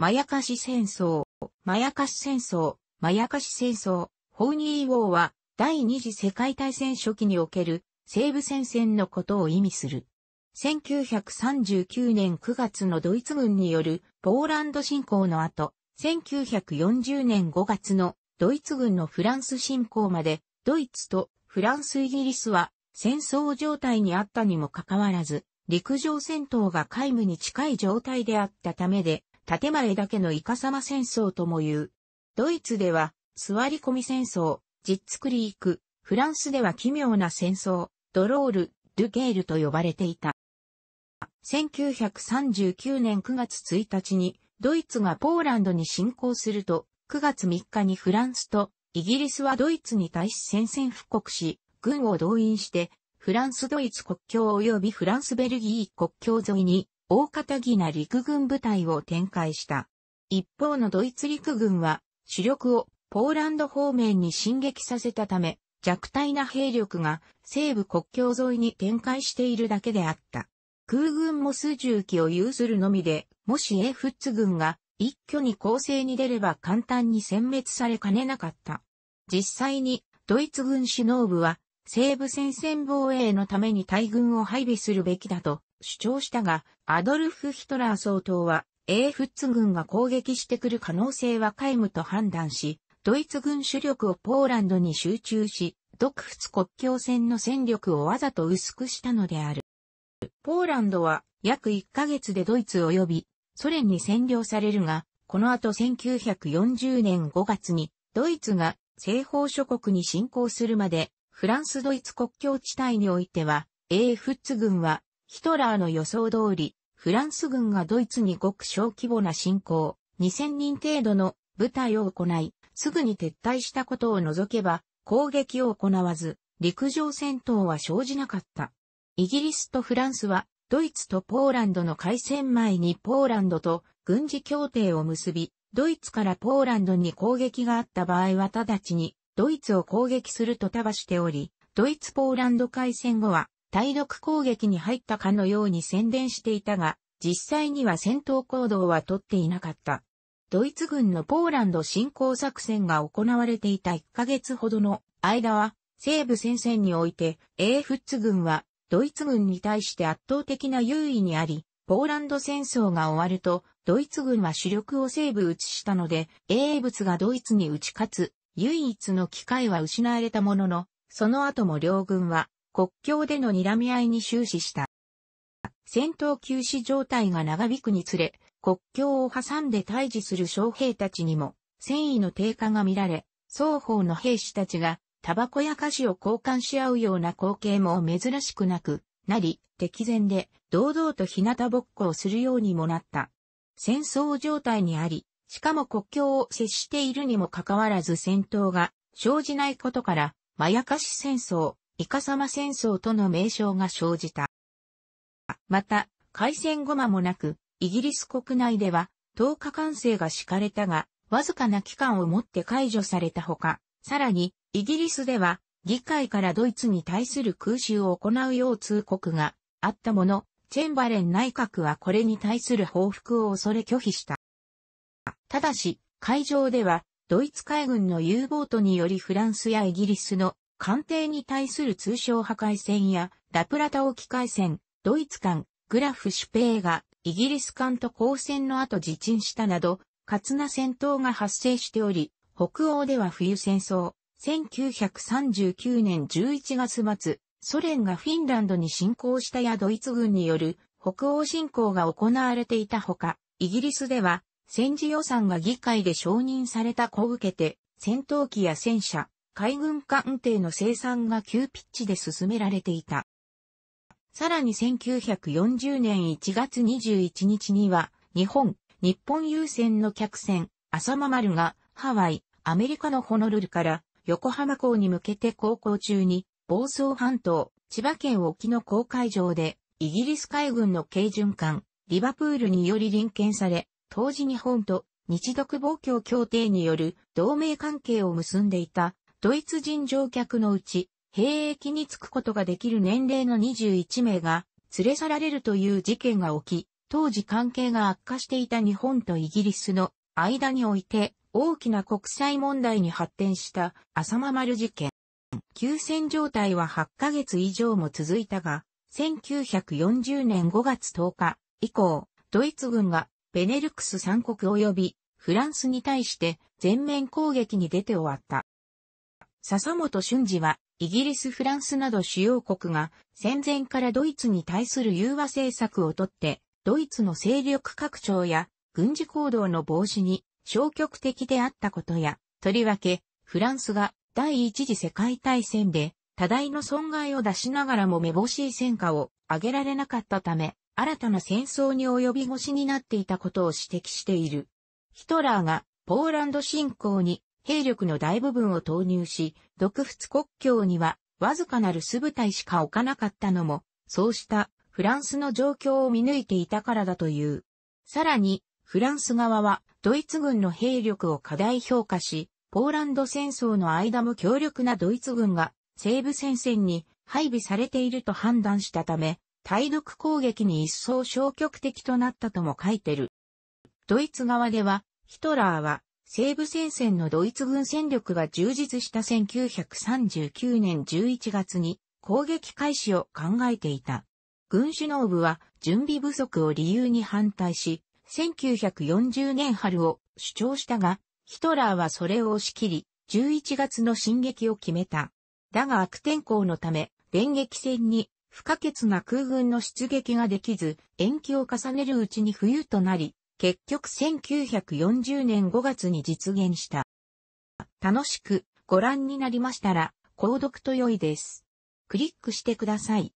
まやかし戦争、まやかし戦争、まやかし戦争、ホーニー・ウォーは、第二次世界大戦初期における西部戦線のことを意味する。1939年9月のドイツ軍によるポーランド侵攻の後、1940年5月のドイツ軍のフランス侵攻まで、ドイツとフランスイギリスは戦争状態にあったにもかかわらず、陸上戦闘が皆無に近い状態であったためで、建前だけのイカサマ戦争とも言う。ドイツでは、座り込み戦争、ジッツクリーク、フランスでは奇妙な戦争、ドロール、ルゲールと呼ばれていた。1939年9月1日に、ドイツがポーランドに侵攻すると、9月3日にフランスとイギリスはドイツに対し宣戦布告し、軍を動員して、フランスドイツ国境及びフランスベルギー国境沿いに大片木な陸軍部隊を展開した。一方のドイツ陸軍は主力をポーランド方面に進撃させたため、弱体な兵力が西部国境沿いに展開しているだけであった。空軍も数十機を有するのみで、もしエフッツ軍が一挙に攻勢に出れば簡単に殲滅されかねなかった。実際にドイツ軍首脳部は西部戦線防衛のために大軍を配備するべきだと主張したが、アドルフ・ヒトラー総統は、英フッツ軍が攻撃してくる可能性は皆無と判断し、ドイツ軍主力をポーランドに集中し、独仏国境線の戦力をわざと薄くしたのである。ポーランドは約1ヶ月でドイツ及びソ連に占領されるが、この後1940年5月にドイツが西方諸国に侵攻するまでフランスドイツ国境地帯においては、英フッツ軍はヒトラーの予想通り、フランス軍がドイツにごく小規模な侵攻、2000人程度の部隊を行い、すぐに撤退したことを除けば、攻撃を行わず、陸上戦闘は生じなかった。イギリスとフランスは、ドイツとポーランドの開戦前にポーランドと軍事協定を結び、ドイツからポーランドに攻撃があった場合は直ちにドイツを攻撃すると束しており、ドイツ・ポーランド海戦後は対独攻撃に入ったかのように宣伝していたが、実際には戦闘行動は取っていなかった。ドイツ軍のポーランド侵攻作戦が行われていた1ヶ月ほどの間は、西部戦線において、エーフッツ軍は、ドイツ軍に対して圧倒的な優位にあり、ポーランド戦争が終わると、ドイツ軍は主力を西部打ちしたので、英仏がドイツに打ち勝つ、唯一の機会は失われたものの、その後も両軍は国境での睨み合いに終始した。戦闘休止状態が長引くにつれ、国境を挟んで退治する将兵たちにも戦意の低下が見られ、双方の兵士たちがタバコや菓子を交換し合うような光景も珍しくなく、なり、敵前で堂々と日向ぼっこをするようにもなった。戦争状態にあり、しかも国境を接しているにもかかわらず戦闘が生じないことから、まやかし戦争、イカサマ戦争との名称が生じた。また、開戦後間もなく、イギリス国内では、10日完成が敷かれたが、わずかな期間をもって解除されたほか、さらに、イギリスでは、議会からドイツに対する空襲を行うよう通告があったもの、チェンバレン内閣はこれに対する報復を恐れ拒否した。ただし、会場では、ドイツ海軍の U ボートによりフランスやイギリスの艦艇に対する通商破壊戦や、ラプラタ沖海戦、ドイツ艦、グラフ・シュペーが、イギリス艦と交戦の後自沈したなど、活な戦闘が発生しており、北欧では冬戦争、1939年11月末、ソ連がフィンランドに侵攻したやドイツ軍による北欧侵攻が行われていたほか、イギリスでは戦時予算が議会で承認された子を受けて、戦闘機や戦車、海軍艦艇の生産が急ピッチで進められていた。さらに1940年1月21日には、日本、日本優先の客船、浅間丸が、ハワイ、アメリカのホノルルから横浜港に向けて航行中に、房総半島、千葉県沖の公海上で、イギリス海軍の軽巡艦、リバプールにより臨検され、当時日本と日独防共協定による同盟関係を結んでいたドイツ人乗客のうち、兵役に就くことができる年齢の21名が連れ去られるという事件が起き、当時関係が悪化していた日本とイギリスの間において大きな国際問題に発展した浅間丸事件。休戦状態は8ヶ月以上も続いたが、1940年5月10日以降、ドイツ軍がベネルクス三国及びフランスに対して全面攻撃に出て終わった。笹本俊二は、イギリス・フランスなど主要国が戦前からドイツに対する融和政策をとって、ドイツの勢力拡張や軍事行動の防止に消極的であったことや、とりわけ、フランスが第一次世界大戦で多大の損害を出しながらも目ぼしい戦果を上げられなかったため、新たな戦争に及び腰になっていたことを指摘している。ヒトラーがポーランド侵攻に兵力の大部分を投入し、独仏国境にはわずかなる素部隊しか置かなかったのも、そうしたフランスの状況を見抜いていたからだという。さらに、フランス側はドイツ軍の兵力を過大評価し、ポーランド戦争の間も強力なドイツ軍が西部戦線に配備されていると判断したため、対独攻撃に一層消極的となったとも書いてる。ドイツ側では、ヒトラーは西部戦線のドイツ軍戦力が充実した1939年11月に攻撃開始を考えていた。軍首脳部は準備不足を理由に反対し、1940年春を主張したが、ヒトラーはそれを押し切り、11月の進撃を決めた。だが悪天候のため、電撃戦に不可欠な空軍の出撃ができず、延期を重ねるうちに冬となり、結局1940年5月に実現した。楽しくご覧になりましたら、購読と良いです。クリックしてください。